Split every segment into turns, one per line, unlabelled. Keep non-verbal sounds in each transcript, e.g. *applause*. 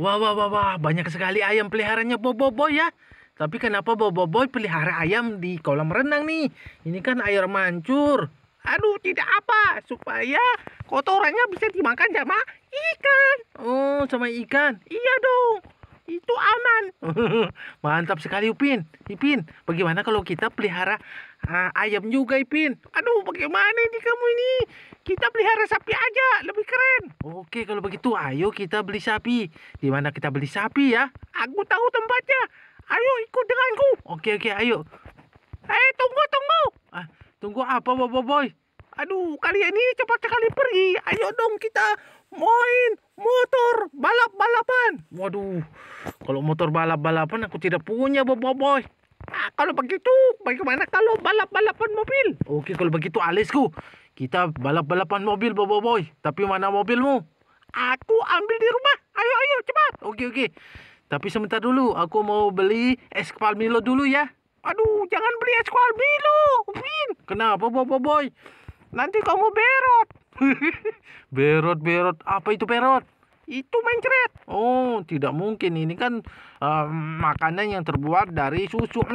Wah, wah, wah, wah, banyak sekali ayam peliharanya Boboiboy ya. Tapi kenapa Boboiboy pelihara ayam di kolam renang nih? Ini kan air mancur. Aduh, tidak apa. Supaya kotorannya bisa dimakan sama ikan. Oh, sama ikan. Iya dong itu aman. *laughs* Mantap sekali Upin. Ipin, bagaimana kalau kita pelihara uh, ayam juga Ipin? Aduh, bagaimana ini kamu ini? Kita pelihara sapi aja, lebih keren. Oke, kalau begitu ayo kita beli sapi. Di mana kita beli sapi ya? Aku tahu tempatnya. Ayo ikut denganku. Oke, oke, ayo. Eh, tunggu, tunggu. Ah, tunggu apa, Boboiboy? Boy? Aduh, kalian ini cepat sekali pergi. Ayo dong kita main motor balap-balapan. Waduh, kalau motor balap-balapan aku tidak punya, Boboiboy. Nah, kalau begitu, bagaimana kalau balap-balapan mobil? Oke, kalau begitu Alisku, kita balap-balapan mobil, Boboiboy. Tapi mana mobilmu? Aku ambil di rumah. Ayo, ayo, cepat. Oke, oke. Tapi sebentar dulu, aku mau beli es Milo dulu ya. Aduh, jangan beli es Milo. Win. Kenapa, Bobo Boy? nanti kamu berot *laughs* berot berot apa itu berot itu mencret oh tidak mungkin ini kan uh, makanan yang terbuat dari susu *laughs*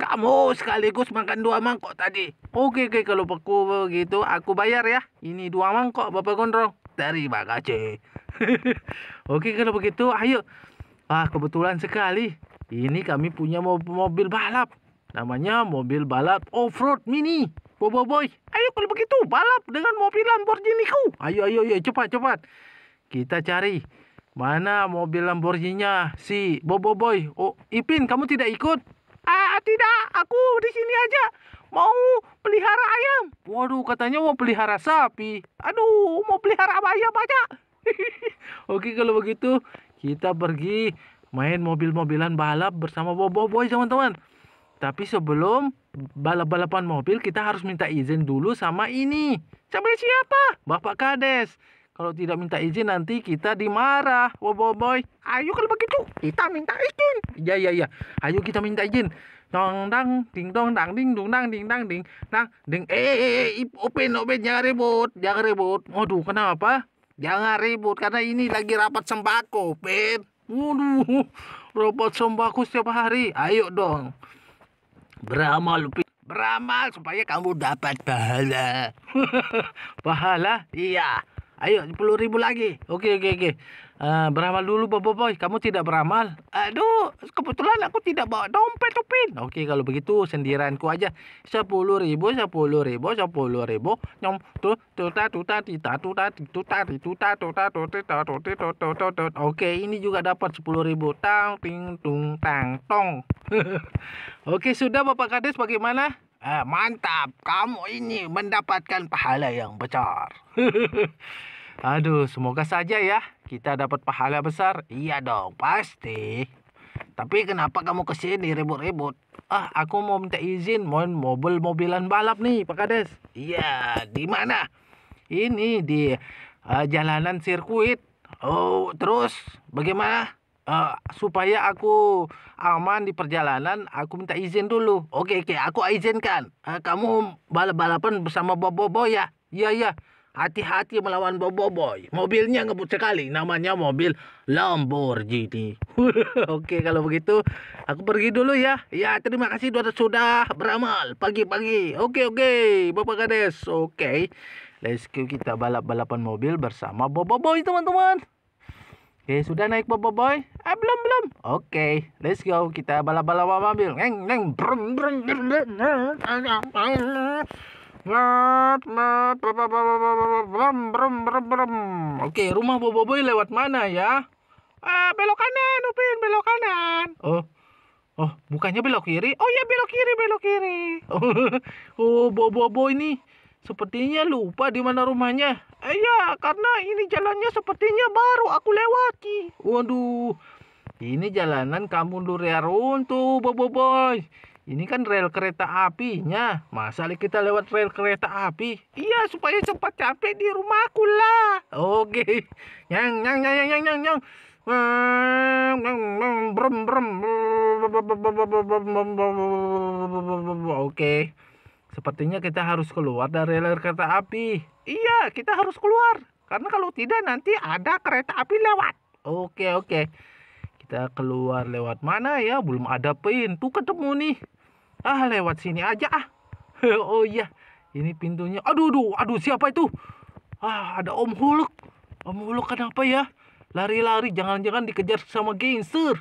kamu sekaligus makan dua mangkok tadi oke oke kalau aku begitu aku bayar ya ini dua mangkok bapak gondrong terima kasih *laughs* oke kalau begitu ayo ah kebetulan sekali ini kami punya mobil balap Namanya mobil balap off-road mini. Bobo boy, ayo kalau begitu balap dengan mobil Lamborghini-ku. Ayo, ayo, ayo, cepat, cepat. Kita cari. Mana mobil Lamborghini-nya si Bobo boy? Oh, Ipin, kamu tidak ikut? Ah, tidak. Aku di sini aja. Mau pelihara ayam. Waduh, katanya mau pelihara sapi. Aduh, mau pelihara ayam aja. *laughs* Oke, kalau begitu kita pergi main mobil-mobilan balap bersama Bobo Boy, teman-teman. Tapi sebelum balap-balapan mobil kita harus minta izin dulu sama ini. Sampai siapa? Bapak Kades. Kalau tidak minta izin nanti kita dimarah. boy, ayo kalau begitu kita minta izin. Iya iya iya. Ayo kita minta izin. Dong dang ding dong dang ding dong dang ding dang ding Nah, ding. Eh eh eh, eh open open jangan ribut jangan ribut. Waduh kenapa? Jangan ribut karena ini lagi rapat sembako, Pin. Waduh, rapat sembako setiap hari. Ayo dong beramal beramal supaya kamu dapat pahala *laughs* pahala iya Ayo sepuluh ribu lagi. Oke oke oke. Uh, beramal dulu Bobo Boy. Kamu tidak beramal? Aduh, kebetulan aku tidak bawa dompet Upin. Oke kalau begitu sendiranku aja. Sepuluh ribu, sepuluh ribu, sepuluh ribu. Nyom tuh tuh tu tuh tuta tita tuta tuta tuta tuta tuta tuta Oke ini juga dapat 10 ribu. Tang ting tung tang tong. *laughs* Oke sudah Bapak Kades bagaimana? Eh, mantap, kamu ini mendapatkan pahala yang besar. *laughs* Aduh, semoga saja ya kita dapat pahala besar. Iya dong, pasti. Tapi kenapa kamu kesini ribut-ribut? Ah, aku mau minta izin mau mobil-mobilan balap nih, Pak Kades. Iya, di mana? Ini di uh, jalanan sirkuit. Oh, terus bagaimana? Uh, supaya aku aman di perjalanan, aku minta izin dulu. Oke, oke, aku izinkan. Uh, kamu balap-balapan bersama Bobo ya? Iya, iya. Hati-hati melawan Boboiboy. Mobilnya ngebut sekali. Namanya mobil Lamborghini. *laughs* Oke, kalau begitu aku pergi dulu ya. Ya, terima kasih sudah beramal pagi-pagi. Oke, oke. Bapak Kades. Oke. Let's go kita balap-balapan mobil bersama Boboiboy, teman-teman. Oke, sudah naik Boboiboy? Ah, belum, belum. Oke, let's go kita balap-balapan mobil. Neng, neng. Brum, brum, brum, brum, brum, brum, brum, brum. Oke, rumah boboiboy lewat mana ya? Ah, belok kanan, Upin, belok kanan. Oh. Oh, bukannya belok kiri? Oh ya, belok kiri, belok kiri. *laughs* Oh, Bobo Boy ini sepertinya lupa di mana rumahnya. Eh iya, karena ini jalannya sepertinya baru aku lewati. Waduh. Ini jalanan kamu luar untuk boboiboy. Ini kan rel kereta apinya. Masa kita lewat rel kereta api? Iya, supaya cepat capek di rumahku lah. Oke. Yang, yang, yang, yang, yang, yang, Oke. Sepertinya kita harus keluar dari rel kereta api. Iya, kita harus keluar. Karena kalau tidak nanti ada kereta api lewat. Oke, oke. Kita keluar lewat mana ya? Belum ada pintu ketemu nih ah lewat sini aja ah *laughs* oh iya ini pintunya aduh aduh aduh siapa itu ah ada om huluk om huluk kenapa ya lari-lari jangan-jangan dikejar sama gangster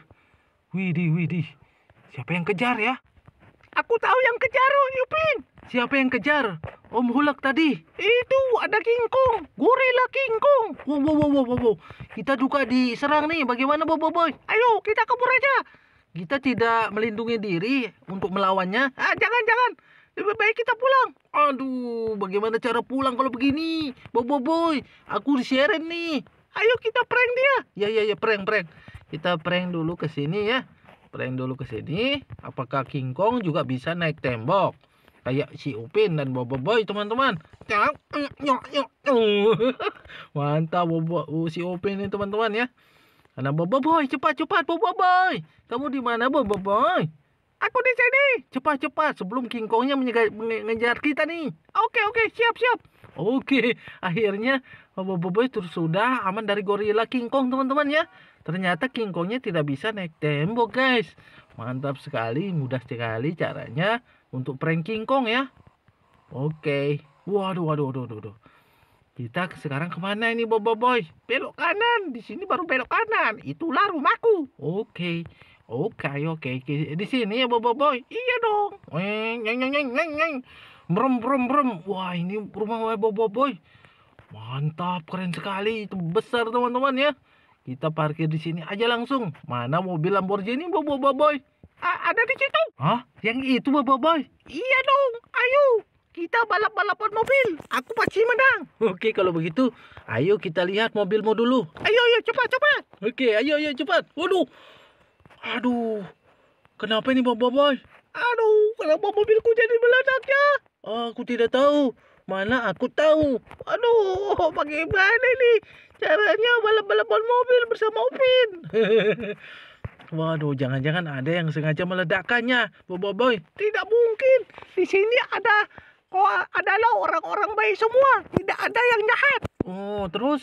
widih widih siapa yang kejar ya aku tahu yang kejar om oh, Yupin siapa yang kejar om huluk tadi itu ada kingkong gorila kingkong wow wow wow wow wow kita juga diserang nih bagaimana boy boy ayo kita kabur aja kita tidak melindungi diri untuk melawannya ah jangan jangan lebih baik kita pulang aduh bagaimana cara pulang kalau begini bobo boy aku diseret nih ayo kita prank dia ya ya ya prank prank kita prank dulu ke sini ya prank dulu ke sini apakah King Kong juga bisa naik tembok kayak si Upin dan Bobo Boy teman-teman *laughs* mantap Bobo si Upin ini teman-teman ya karena Boboiboy, cepat-cepat Boboiboy. Kamu di mana Boboiboy? Aku di sini. Cepat-cepat sebelum King Kongnya mengejar kita nih. Oke, oke, siap-siap. Oke, *laughs* akhirnya Boboiboy sudah aman dari gorila King Kong, teman-teman ya. Ternyata King Kongnya tidak bisa naik tembok, guys. Mantap sekali, mudah sekali caranya untuk prank King Kong ya. Oke. Waduh, waduh, waduh, waduh. Kita sekarang kemana ini Bobo Boy? Belok kanan. Di sini baru belok kanan. Itulah rumahku. Oke. Oke, oke. Di sini ya Bobo Boy. Iya dong. Neng, neng, neng, neng, neng. Brum, brum, brum. Wah, ini rumah Bobo Boy. Mantap, keren sekali. Itu besar teman-teman ya. Kita parkir di sini aja langsung. Mana mobil Lamborghini Bobo Boy? A ada di situ. Hah? Yang itu Bobo Boy? Iya dong. Ayo. Kita balap-balapan mobil. Aku pasti menang. Oke, kalau begitu, ayo kita lihat mobilmu dulu. Ayo, ayo, cepat, cepat. Oke, ayo, ayo, cepat. Waduh. Aduh. Kenapa ini, Boboiboy? Aduh, kenapa mobilku jadi meledak ya? Aku tidak tahu. Mana aku tahu. Aduh, bagaimana ini? caranya balap-balapan mobil bersama Upin? *laughs* Waduh, jangan-jangan ada yang sengaja meledakkannya, Boboiboy. Tidak mungkin. Di sini ada kok oh, adalah orang-orang baik semua tidak ada yang jahat oh terus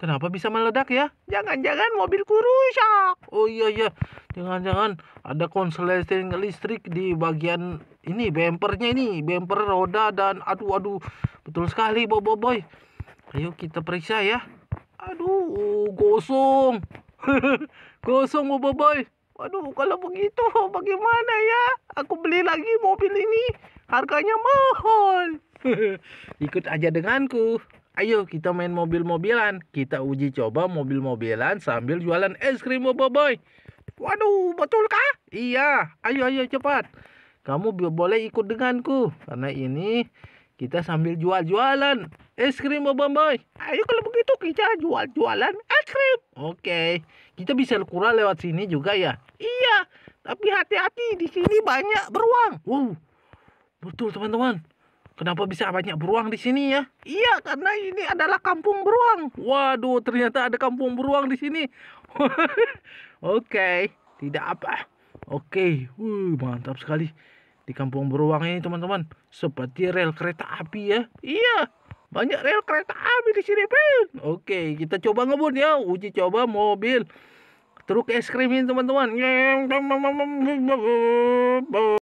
kenapa bisa meledak ya jangan-jangan mobilku rusak oh iya iya jangan-jangan ada konsleting listrik di bagian ini bempernya ini bemper roda dan aduh aduh betul sekali bobo boy ayo kita periksa ya aduh gosong *laughs* gosong bobo boy Aduh, kalau begitu *laughs* bagaimana ya? Aku beli lagi mobil ini harganya mahal. *laughs* Ikut aja denganku. Ayo kita main mobil-mobilan. Kita uji coba mobil-mobilan sambil jualan es krim boboiboy. Waduh, betul kah? Iya. Ayo ayo cepat. Kamu boleh ikut denganku karena ini kita sambil jual-jualan es krim boboiboy. Ayo kalau begitu kita jual-jualan es krim. Oke. Kita bisa kurang lewat sini juga ya? Iya. Tapi hati-hati di sini banyak beruang. Wow. Betul teman-teman. Kenapa bisa banyak beruang di sini ya? Iya, karena ini adalah kampung beruang. Waduh, ternyata ada kampung beruang di sini. *laughs* Oke, tidak apa. Oke, okay. mantap sekali. Di kampung beruang ini teman-teman, seperti rel kereta api ya. Iya, banyak rel kereta api di sini, Ben. Oke, kita coba ngebut ya. Uji coba mobil truk es krim ini teman-teman.